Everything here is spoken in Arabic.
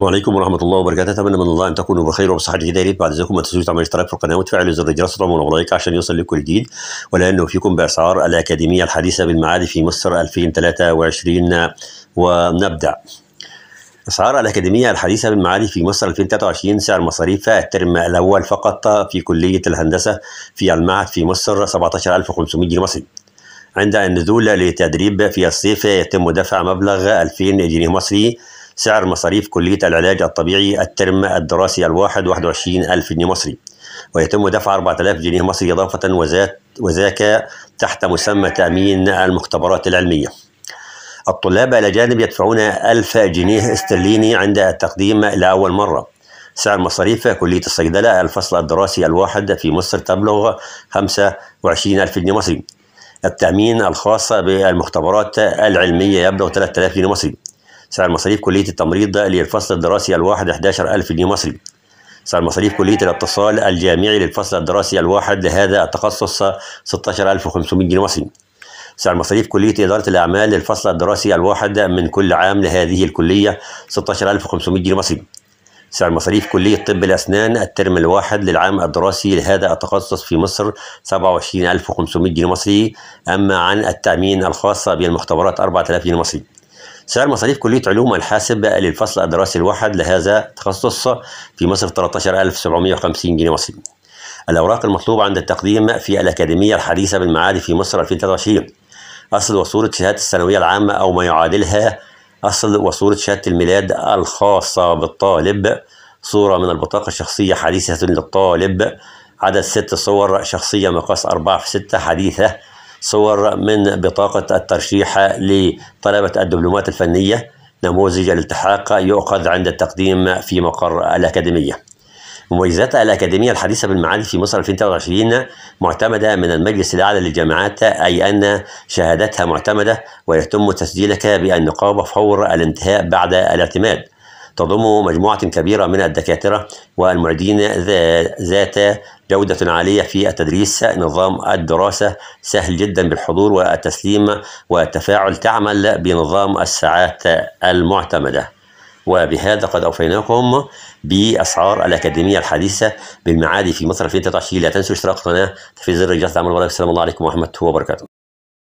وعليكم ورحمة الله وبركاته أتمنى من الله أن تكونوا بخير وبصحة جيدة يا بعد إذنكم ما تنسوش تعملوا اشتراك في القناة وتفعلوا زر الجرس وتعملوا لايك عشان يوصل لكم الجديد ولأنه فيكم بأسعار الأكاديمية الحديثة بالمعادي في مصر 2023 ونبدأ أسعار الأكاديمية الحديثة بالمعالي في مصر 2023 سعر مصاريف الترم الأول فقط في كلية الهندسة في المعهد في مصر 17500 جنيه مصري عند النزول لتدريب في الصيف يتم دفع مبلغ 2000 جنيه مصري سعر مصاريف كلية العلاج الطبيعي الترم الدراسي الواحد 21 ألف جنيه مصري ويتم دفع 4000 جنيه مصري إضافة وذاك تحت مسمى تأمين المختبرات العلمية الطلاب الأجانب يدفعون 1000 جنيه استرليني عند التقديم لأول مرة سعر مصاريف كلية الصيدلة الفصل الدراسي الواحد في مصر تبلغ 25 ألف جنيه مصري التأمين الخاص بالمختبرات العلمية يبلغ 3000 جنيه مصري سعر مصاريف كلية التمريض للفصل الدراسي الواحد 11000 جنيه مصري سعر مصاريف كلية الاتصال الجامعي للفصل الدراسي الواحد لهذا التخصص 16500 جنيه مصري سعر مصاريف كلية إدارة الأعمال للفصل الدراسي الواحد من كل عام لهذه الكلية 16500 جنيه مصري سعر مصاريف كلية طب الأسنان الترم الواحد للعام الدراسي لهذا التخصص في مصر 27500 جنيه مصري أما عن التأمين الخاص بالمختبرات 4000 جنيه مصري سعر مصاريف كلية علوم الحاسب للفصل الدراسي الواحد لهذا التخصص في مصر 13750 جنيه مصري الأوراق المطلوبة عند التقديم في الأكاديمية الحديثة بالمعاد في مصر 2023 أصل وصورة شهادة الثانوية العامة أو ما يعادلها أصل وصورة شهادة الميلاد الخاصة بالطالب صورة من البطاقة الشخصية حديثة للطالب عدد ست صور شخصية مقاس أربعة في ستة حديثة صور من بطاقة الترشيح لطلبة الدبلومات الفنية نموذج الالتحاق يؤخذ عند التقديم في مقر الأكاديمية مميزات الأكاديمية الحديثة بالمعالي في مصر 2023 معتمدة من المجلس الأعلى للجامعات أي أن شهادتها معتمدة ويتم تسجيلك بالنقابة فور الانتهاء بعد الاعتماد تضم مجموعة كبيرة من الدكاترة والمعيدين ذات جودة عالية في التدريس نظام الدراسة سهل جدا بالحضور والتسليم والتفاعل تعمل بنظام الساعات المعتمده وبهذا قد أوفيناكم بأسعار الأكاديمية الحديثة بالمعادي في مصر 2023 لا تنسوا اشتراك القناة تفعيل زر الجرس لعمل السلام عليكم ورحمة الله وبركاته